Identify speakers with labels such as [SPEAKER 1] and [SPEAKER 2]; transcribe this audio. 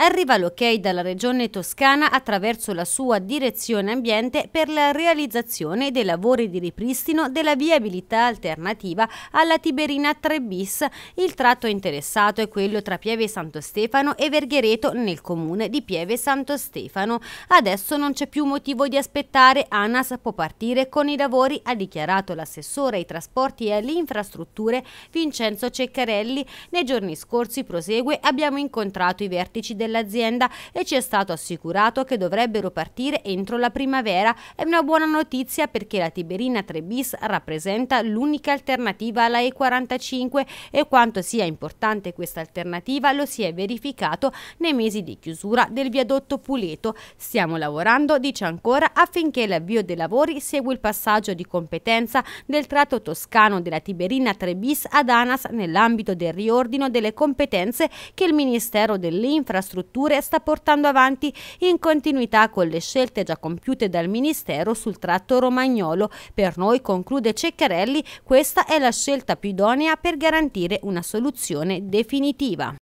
[SPEAKER 1] Arriva l'ok dalla regione toscana attraverso la sua direzione ambiente per la realizzazione dei lavori di ripristino della viabilità alternativa alla Tiberina 3 bis. Il tratto interessato è quello tra Pieve Santo Stefano e Verghereto nel comune di Pieve Santo Stefano. Adesso non c'è più motivo di aspettare, ANAS può partire con i lavori, ha dichiarato l'assessore ai trasporti e alle infrastrutture Vincenzo Ceccarelli. Nei giorni scorsi prosegue abbiamo incontrato i vertici del dell'azienda e ci è stato assicurato che dovrebbero partire entro la primavera. È una buona notizia perché la Tiberina 3 bis rappresenta l'unica alternativa alla E45 e quanto sia importante questa alternativa lo si è verificato nei mesi di chiusura del viadotto Puleto. Stiamo lavorando, dice ancora, affinché l'avvio dei lavori segua il passaggio di competenza del tratto toscano della Tiberina 3 bis ad ANAS nell'ambito del riordino delle competenze che il Ministero dell'Infrastruttura infrastrutture sta portando avanti in continuità con le scelte già compiute dal Ministero sul tratto romagnolo. Per noi, conclude Ceccarelli, questa è la scelta più idonea per garantire una soluzione definitiva.